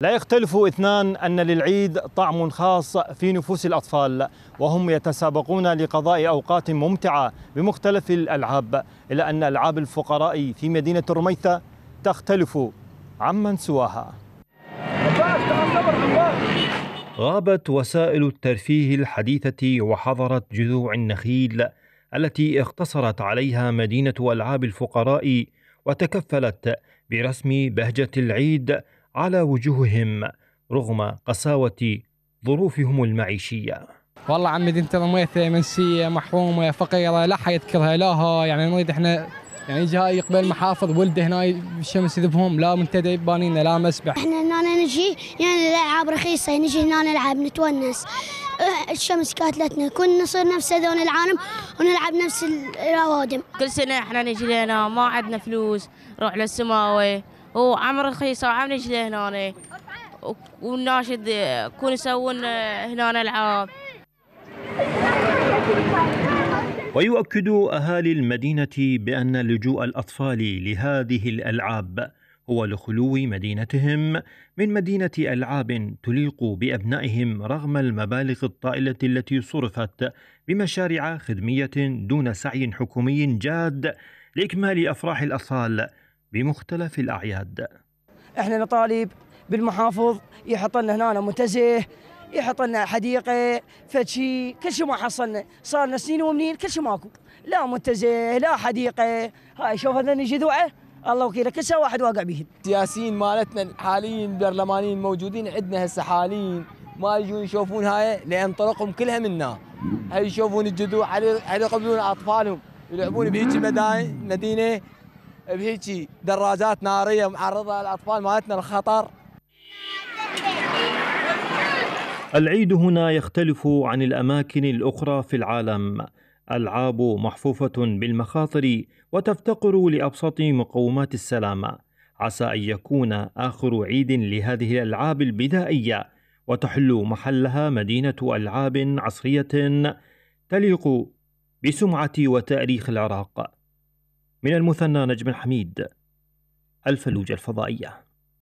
لا يختلف اثنان أن للعيد طعم خاص في نفوس الأطفال وهم يتسابقون لقضاء أوقات ممتعة بمختلف الألعاب إلا أن ألعاب الفقراء في مدينة رميثة تختلف عمن سواها غابت وسائل الترفيه الحديثة وحضرت جذوع النخيل التي اقتصرت عليها مدينة ألعاب الفقراء وتكفلت برسم بهجة العيد على وجوههم رغم قساوة ظروفهم المعيشية والله عمي انت رميت منسية محرومة فقيرة لا حيذكرها لاها يعني نريد احنا يعني جاي يقبل محافظ ولده هنا الشمس يذبهم لا منتدى يبانينا لا مسبح احنا هنا نجي يعني الالعاب رخيصه نجي هنا نلعب نتونس اه، الشمس كاتلتنا كنا نصير نفس هذول العالم ونلعب نفس الاوادم كل سنه احنا نجي لنا ما عندنا فلوس نروح للسماوي وعمر رخيصة وعم نجله هنا والناشد كون يسوون هنا العاب ويؤكد اهالي المدينه بان لجوء الاطفال لهذه الالعاب هو لخلو مدينتهم من مدينه العاب تليق بابنائهم رغم المبالغ الطائله التي صرفت بمشاريع خدميه دون سعي حكومي جاد لاكمال افراح الاطفال بمختلف الأعياد احنا نطالب بالمحافظ يحط لنا هنا منتزه يحط لنا حديقه فشي كل شيء ما حصلنا صار لنا سنين ومنين كل شيء ماكو لا منتزه لا حديقه هاي شوف هذا جذوعه الله وكيله كل شيء واحد واقع بهن السياسيين مالتنا الحاليين برلمانيين موجودين عندنا هسه حاليين ما يجون يشوفون هاي لان طرقهم كلها منا هاي يشوفون الجذوع على يقبلون اطفالهم يلعبون بهيك مدينه بهيجي دراجات ناريه معرضه الاطفال مالتنا للخطر العيد هنا يختلف عن الاماكن الاخرى في العالم العاب محفوفه بالمخاطر وتفتقر لابسط مقومات السلامه عسى ان يكون اخر عيد لهذه الالعاب البدائيه وتحل محلها مدينه العاب عصريه تليق بسمعه وتاريخ العراق من المثنى نجم الحميد الفلوجة الفضائية